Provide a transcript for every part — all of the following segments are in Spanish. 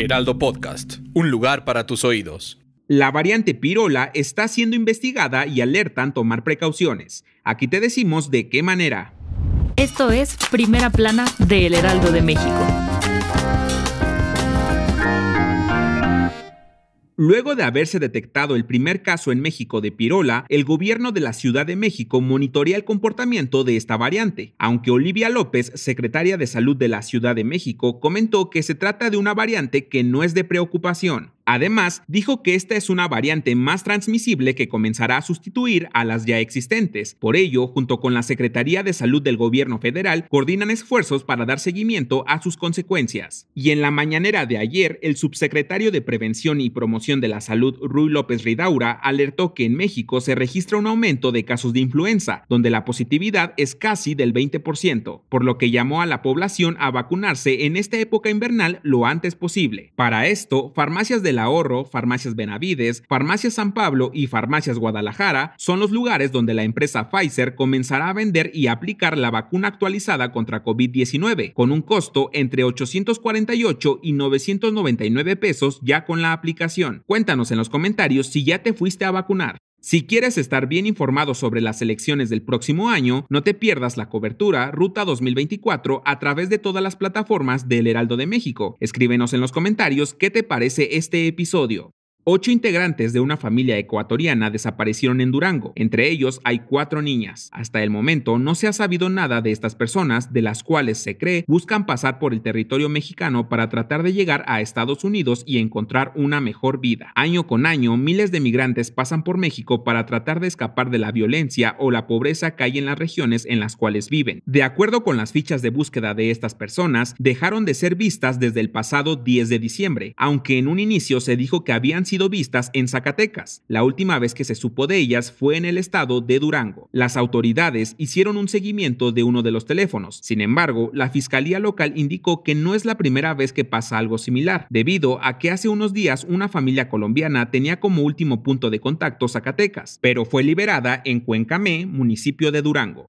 Heraldo Podcast, un lugar para tus oídos. La variante Pirola está siendo investigada y alertan tomar precauciones. Aquí te decimos de qué manera. Esto es Primera Plana de El Heraldo de México. Luego de haberse detectado el primer caso en México de pirola, el gobierno de la Ciudad de México monitorea el comportamiento de esta variante, aunque Olivia López, secretaria de Salud de la Ciudad de México, comentó que se trata de una variante que no es de preocupación. Además, dijo que esta es una variante más transmisible que comenzará a sustituir a las ya existentes. Por ello, junto con la Secretaría de Salud del Gobierno Federal, coordinan esfuerzos para dar seguimiento a sus consecuencias. Y en la mañanera de ayer, el subsecretario de Prevención y Promoción de la Salud, Ruy López Ridaura, alertó que en México se registra un aumento de casos de influenza, donde la positividad es casi del 20%, por lo que llamó a la población a vacunarse en esta época invernal lo antes posible. Para esto, farmacias de Ahorro, Farmacias Benavides, Farmacias San Pablo y Farmacias Guadalajara son los lugares donde la empresa Pfizer comenzará a vender y aplicar la vacuna actualizada contra COVID-19, con un costo entre 848 y 999 pesos ya con la aplicación. Cuéntanos en los comentarios si ya te fuiste a vacunar. Si quieres estar bien informado sobre las elecciones del próximo año, no te pierdas la cobertura Ruta 2024 a través de todas las plataformas del Heraldo de México. Escríbenos en los comentarios qué te parece este episodio. Ocho integrantes de una familia ecuatoriana desaparecieron en Durango. Entre ellos hay cuatro niñas. Hasta el momento no se ha sabido nada de estas personas, de las cuales se cree buscan pasar por el territorio mexicano para tratar de llegar a Estados Unidos y encontrar una mejor vida. Año con año, miles de migrantes pasan por México para tratar de escapar de la violencia o la pobreza que hay en las regiones en las cuales viven. De acuerdo con las fichas de búsqueda de estas personas, dejaron de ser vistas desde el pasado 10 de diciembre, aunque en un inicio se dijo que habían sido vistas en Zacatecas. La última vez que se supo de ellas fue en el estado de Durango. Las autoridades hicieron un seguimiento de uno de los teléfonos. Sin embargo, la fiscalía local indicó que no es la primera vez que pasa algo similar, debido a que hace unos días una familia colombiana tenía como último punto de contacto Zacatecas, pero fue liberada en Cuencamé, municipio de Durango.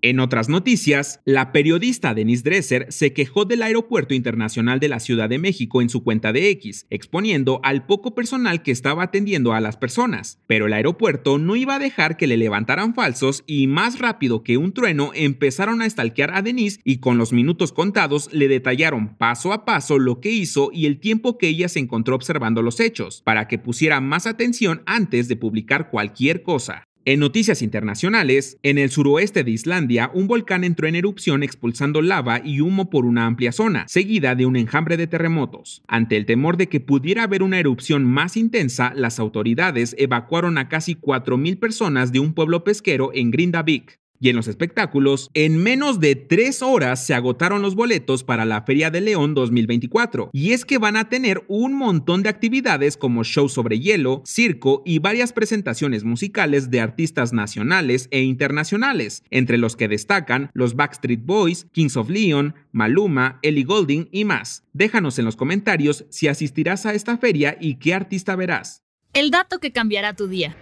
En otras noticias, la periodista Denise Dresser se quejó del Aeropuerto Internacional de la Ciudad de México en su cuenta de X, exponiendo al poco personal que estaba atendiendo a las personas, pero el aeropuerto no iba a dejar que le levantaran falsos y más rápido que un trueno empezaron a estalquear a Denise y con los minutos contados le detallaron paso a paso lo que hizo y el tiempo que ella se encontró observando los hechos, para que pusiera más atención antes de publicar cualquier cosa. En noticias internacionales, en el suroeste de Islandia, un volcán entró en erupción expulsando lava y humo por una amplia zona, seguida de un enjambre de terremotos. Ante el temor de que pudiera haber una erupción más intensa, las autoridades evacuaron a casi 4.000 personas de un pueblo pesquero en Grindavik. Y en los espectáculos, en menos de tres horas se agotaron los boletos para la Feria de León 2024. Y es que van a tener un montón de actividades como shows sobre hielo, circo y varias presentaciones musicales de artistas nacionales e internacionales, entre los que destacan los Backstreet Boys, Kings of Leon, Maluma, Ellie Golding y más. Déjanos en los comentarios si asistirás a esta feria y qué artista verás. El dato que cambiará tu día.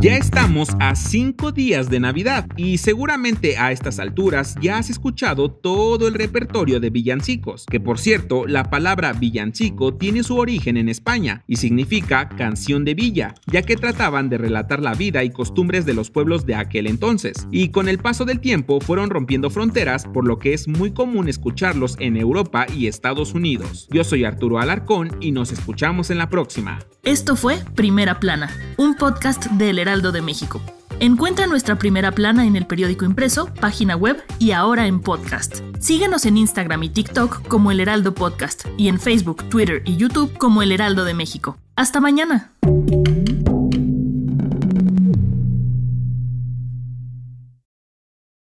Ya estamos a 5 días de Navidad y seguramente a estas alturas ya has escuchado todo el repertorio de villancicos, que por cierto, la palabra villancico tiene su origen en España y significa canción de villa, ya que trataban de relatar la vida y costumbres de los pueblos de aquel entonces, y con el paso del tiempo fueron rompiendo fronteras, por lo que es muy común escucharlos en Europa y Estados Unidos. Yo soy Arturo Alarcón y nos escuchamos en la próxima. Esto fue Primera Plana, un podcast de. Heraldo de México. Encuentra nuestra primera plana en el periódico impreso, página web y ahora en podcast. Síguenos en Instagram y TikTok como El Heraldo Podcast y en Facebook, Twitter y YouTube como El Heraldo de México. Hasta mañana.